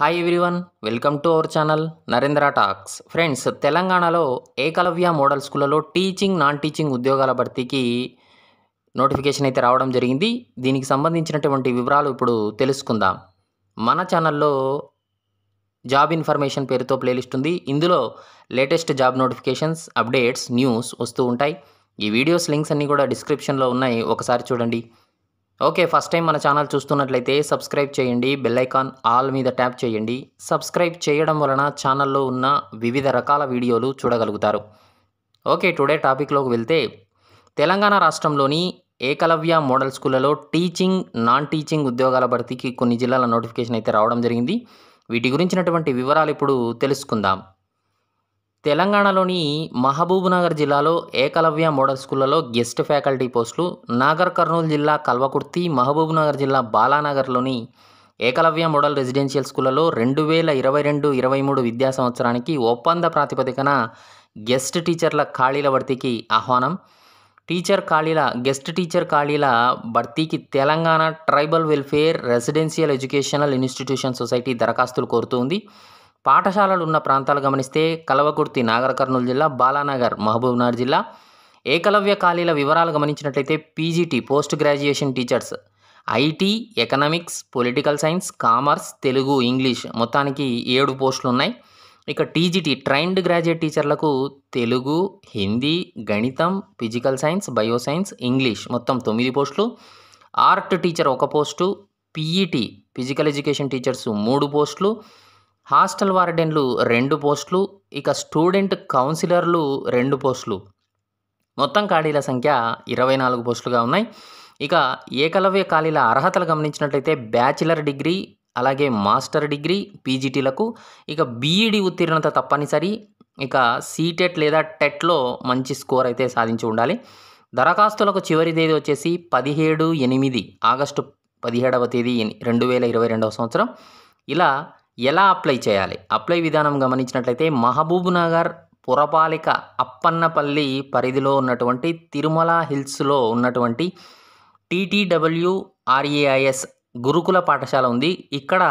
hi everyone welcome to our channel Narendra talks friends తెలంగాణలో Ekalavya model స్కూళ్ళలో teaching non teaching ఉద్యోగాల భర్తీకి నోటిఫికేషన్ అయితే రావడం జరిగింది దీనికి సంబంధించినటువంటి వివరాలు ఇప్పుడు తెలుసుకుందాం మన ఛానల్లో జాబ్ ఇన్ఫర్మేషన్ పేరుతో ప్లేలిస్ట్ ఉంది ఇందులో latest job notifications updates news వస్తూ ఉంటాయి ఈ వీడియోస్ లింక్స్ అన్నీ కూడా డిస్క్రిప్షన్లో ఉన్నాయి ఒకసారి చూడండి ఓకే ఫస్ట్ టైం మన ఛానల్ చూస్తున్నట్లయితే సబ్స్క్రైబ్ చేయండి బెల్లైకాన్ ఆల్ మీద ట్యాప్ చేయండి సబ్స్క్రైబ్ చేయడం వలన ఛానల్లో ఉన్న వివిధ రకాల వీడియోలు చూడగలుగుతారు ఓకే టుడే టాపిక్లోకి వెళ్తే తెలంగాణ రాష్ట్రంలోని ఏకలవ్య మోడల్ స్కూళ్ళలో టీచింగ్ నాన్ టీచింగ్ ఉద్యోగాల భర్తీకి కొన్ని జిల్లాల నోటిఫికేషన్ అయితే రావడం జరిగింది వీటి గురించినటువంటి వివరాలు ఇప్పుడు తెలుసుకుందాం తెలంగాణలోని మహబూబ్నగర్ జిల్లాలో ఏకలవ్య మోడల్ స్కూళ్లలో గెస్ట్ ఫ్యాకల్టీ పోస్టులు నాగర్ కర్నూలు జిల్లా కల్వకుర్తి మహబూబ్నగర్ జిల్లా బాలానగర్లోని ఏకలవ్య మోడల్ రెసిడెన్షియల్ స్కూళ్లలో రెండు వేల ఇరవై రెండు ఇరవై మూడు విద్యా సంవత్సరానికి ఒప్పంద ప్రాతిపదికన గెస్ట్ టీచర్ల ఖాళీల భర్తీకి ఆహ్వానం టీచర్ ఖాళీల గెస్ట్ టీచర్ ఖాళీల భర్తీకి Telangana tribal welfare residential educational institution society దరఖాస్తులు కోరుతుంది పాఠశాలలు ఉన్న ప్రాంతాలు గమనిస్తే కలవకుర్తి నాగర్ కర్నూలు జిల్లా బాలానగర్ మహబూబ్నగర్ జిల్లా ఏకలవ్య ఖాళీల వివరాలు గమనించినట్లయితే PGT post graduation teachers IT economics political science commerce Telugu English మొత్తానికి ఏడు పోస్టులు ఉన్నాయి ఇక టీజీటీ ట్రైన్డ్ గ్రాడ్యుయేట్ టీచర్లకు తెలుగు హిందీ గణితం physical science bio science English మొత్తం తొమ్మిది పోస్టులు ఆర్ట్ టీచర్ ఒక post PET physical education teachers మూడు పోస్టులు హాస్టల్ వార్డెన్లు రెండు పోస్టులు ఇక స్టూడెంట్ కౌన్సిలర్లు రెండు పోస్టులు మొత్తం ఖాళీల సంఖ్య ఇరవై నాలుగు పోస్టులుగా ఉన్నాయి ఇక ఏకలవ్య ఖాళీల అర్హతలు గమనించినట్లయితే బ్యాచిలర్ డిగ్రీ అలాగే మాస్టర్ డిగ్రీ పీజీటీలకు ఇక బీఈడి ఉత్తీర్ణత తప్పనిసరి ఇక సీటెట్ లేదా టెట్లో మంచి స్కోర్ అయితే సాధించి ఉండాలి దరఖాస్తులకు చివరి తేదీ వచ్చేసి పదిహేడు ఎనిమిది ఆగస్టు పదిహేడవ తేదీ రెండు వేల ఇరవై రెండవ సంవత్సరం ఇలా ఎలా అప్లై చేయాలి అప్లై విధానం గమనించినట్లయితే మహబూబ్నగర్ పురపాలిక అప్పన్నపల్లి పరిధిలో ఉన్నటువంటి తిరుమల హిల్స్లో ఉన్నటువంటి టీటీడబ్ల్యూ ఆర్ఏఐఎస్ గురుకుల పాఠశాల ఉంది ఇక్కడ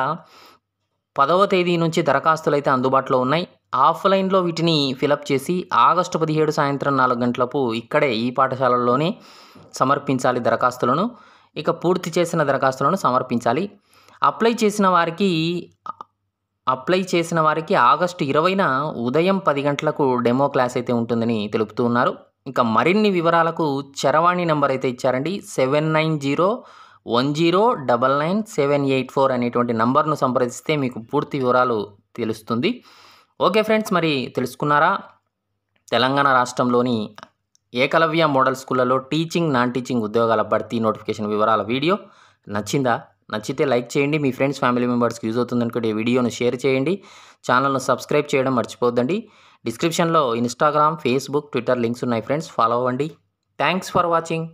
పదవ తేదీ నుంచి దరఖాస్తులు అయితే అందుబాటులో ఉన్నాయి ఆఫ్లైన్లో వీటిని ఫిలప్ చేసి ఆగస్టు పదిహేడు సాయంత్రం నాలుగు గంటలకు ఇక్కడే ఈ పాఠశాలలోనే సమర్పించాలి దరఖాస్తులను ఇక పూర్తి చేసిన దరఖాస్తులను సమర్పించాలి అప్లై చేసిన వారికి అప్లై చేసిన వారికి ఆగస్టు ఇరవైన ఉదయం పది గంటలకు డెమో క్లాస్ అయితే ఉంటుందని తెలుపుతూ ఉన్నారు ఇంకా మరిన్ని వివరాలకు చరవాణి నెంబర్ అయితే ఇచ్చారండి seven nine zero one zero double nine seven eight four అనేటువంటి నంబర్ను సంప్రదిస్తే మీకు పూర్తి వివరాలు తెలుస్తుంది ఓకే ఫ్రెండ్స్ మరి తెలుసుకున్నారా తెలంగాణ రాష్ట్రంలోని ఏకలవ్య మోడల్ స్కూళ్ళలో టీచింగ్ నాన్ టీచింగ్ ఉద్యోగాల భర్తీ నోటిఫికేషన్ వివరాల వీడియో నచ్చిందా నచ్చితే లైక్ చేయండి మీ ఫ్రెండ్స్ ఫ్యామిలీ మెంబర్స్కి యూజ్ అవుతుంది అనుకుంటే వీడియోను షేర్ చేయండి ఛానల్ను సబ్స్క్రైబ్ చేయడం మర్చిపోద్దండి డిస్క్రిప్షన్లో ఇన్స్టాగ్రామ్ ఫేస్బుక్ ట్విట్టర్ లింక్స్ ఉన్నాయి ఫ్రెండ్స్ ఫాలో అవ్వండి థ్యాంక్స్ ఫర్ వాచింగ్